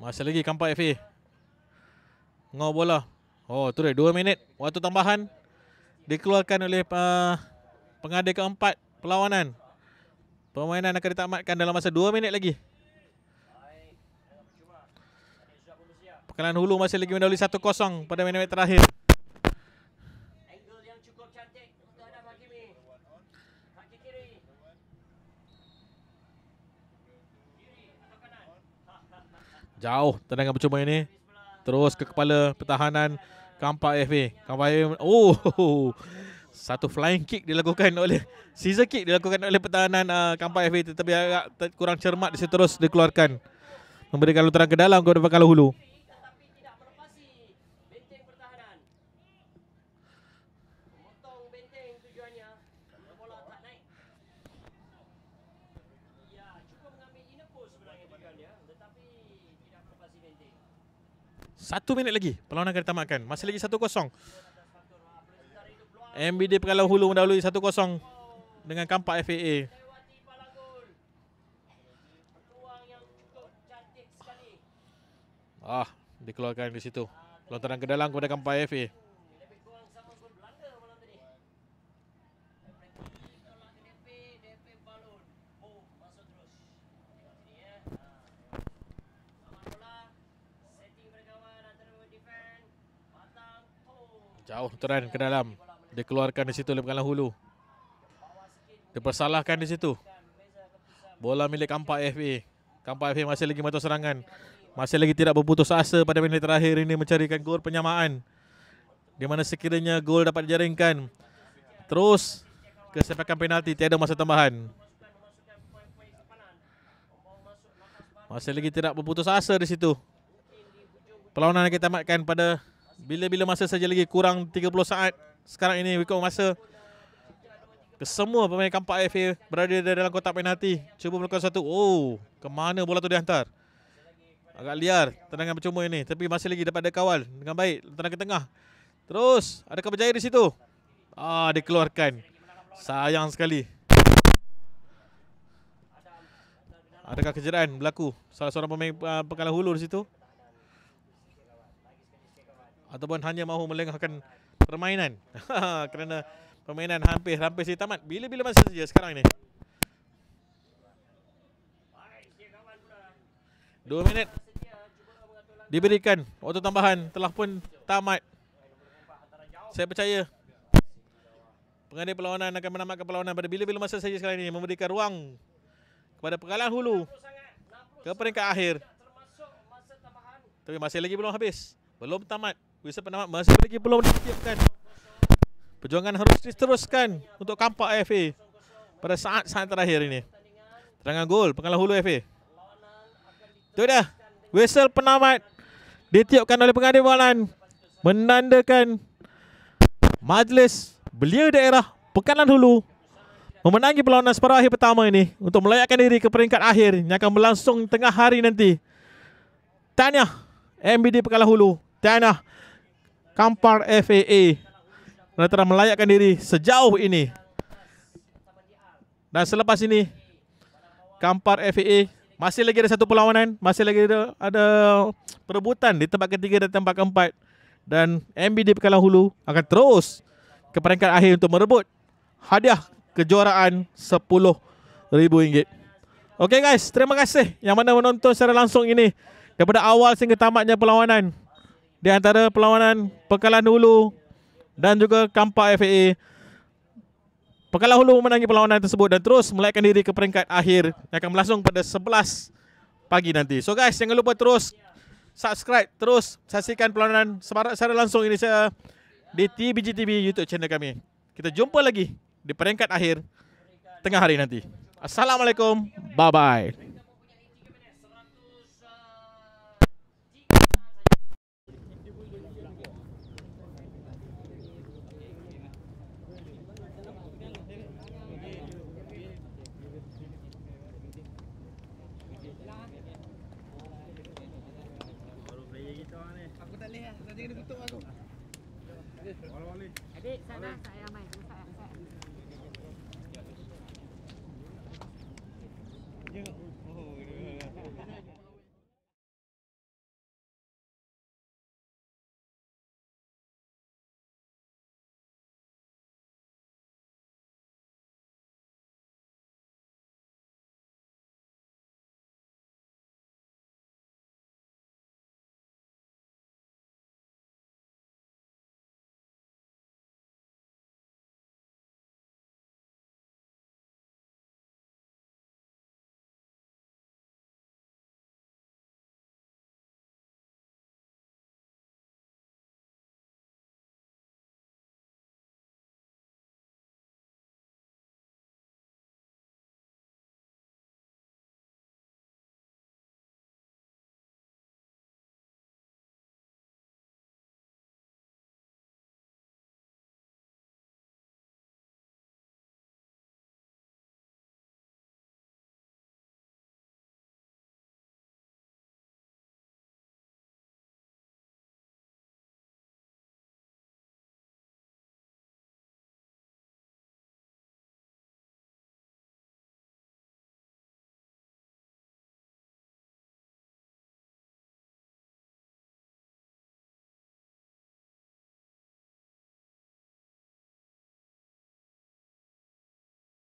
Masih lagi kampak FA. Ngau bola. Oh, tu dia. Dua minit waktu tambahan dikeluarkan oleh uh, pengada keempat perlawanan. Permainan akan ditamatkan dalam masa dua minit lagi. Perkalan hulu masih lagi mendahului 1-0 pada minit terakhir. Jauh tendangan percuma ini terus ke kepala pertahanan Kampak FA. Kampak FA. Oh. Satu flying kick dilakukan oleh scissor kick dilakukan oleh pertahanan uh, Kampak FA tetapi agak kurang cermat di situ terus dikeluarkan. Memberikan luteran ke dalam kepada Pekalu Hulu. Satu minit lagi Perlawanan akan ditamatkan Masih lagi 1-0 MBD Pengalau Hulu mendahului 1-0 Dengan kampak FAA Ah, dikeluarkan di situ. Lontaran ke dalam kepada kampai FA. Teran ke dalam. Dia keluarkan di situ oleh pengalaman hulu. Dia persalahkan di situ. Bola milik Kampak FA. Kampak FA masih lagi matuh serangan. Masih lagi tidak berputus asa pada minit terakhir ini mencarikan gol penyamaan. Di mana sekiranya gol dapat dijaringkan. Terus kesempatan penalti. Tiada masa tambahan. Masih lagi tidak berputus asa di situ. Perlawanan kita tamatkan pada bila-bila masa saja lagi kurang 30 saat sekarang ini wekod masa. Kesemua pemain kampak AFA berada dalam kotak penalti. Cuba melakukan satu. Oh, ke mana bola tu dihantar? Agak liar tendangan percuma ini tapi masih lagi dapat dia kawal dengan baik tendangan ke tengah. Terus, adakah berjaya di situ? Ah, dikeluarkan. Sayang sekali. Adakah kejadian berlaku? Salah seorang pemain uh, pekalan hulu di situ ataupun hanya mahu melengahkan permainan kerana permainan hampir-hampir saja tamat bila-bila masa saja sekarang ini Dua minit diberikan waktu tambahan telah pun tamat saya percaya pengadil perlawanan akan menamatkan perlawanan pada bila-bila masa saja sekarang ini memberikan ruang kepada pengalahan hulu ke peringkat akhir tapi masih lagi belum habis belum tamat Wilson penamat masih lagi belum disiapkan. Perjuangan harus diteruskan untuk kampak AFA pada saat-saat terakhir ini. Terangan gol pengalah hulu AFA. Itu dah. Wesel penamat ditiupkan oleh pengadil bolan menandakan majlis belia daerah Pekanan Hulu memenangi perlawanan separuh akhir pertama ini untuk melayakkan diri ke peringkat akhir yang akan berlangsung tengah hari nanti. Tahniah MBD Pekanan Hulu. Tahniah. Kampar FAA Kerana telah melayakkan diri sejauh ini Dan selepas ini Kampar FAA Masih lagi ada satu perlawanan Masih lagi ada, ada perebutan Di tempat ketiga dan tempat keempat Dan MB di Pekalang Hulu Akan terus ke peringkat akhir untuk merebut Hadiah kejuaraan RM10,000 Okay guys, terima kasih yang mana menonton secara langsung ini daripada awal sehingga tamatnya perlawanan di antara perlawanan Pekalan Hulu dan juga Kampar FAA. Pekalan Hulu memenangi perlawanan tersebut dan terus melekatkan diri ke peringkat akhir yang akan berlangsung pada 11 pagi nanti. So guys, jangan lupa terus subscribe, terus saksikan perlawanan semarak secara langsung ini saya di TBG TV YouTube channel kami. Kita jumpa lagi di peringkat akhir tengah hari nanti. Assalamualaikum. Bye-bye.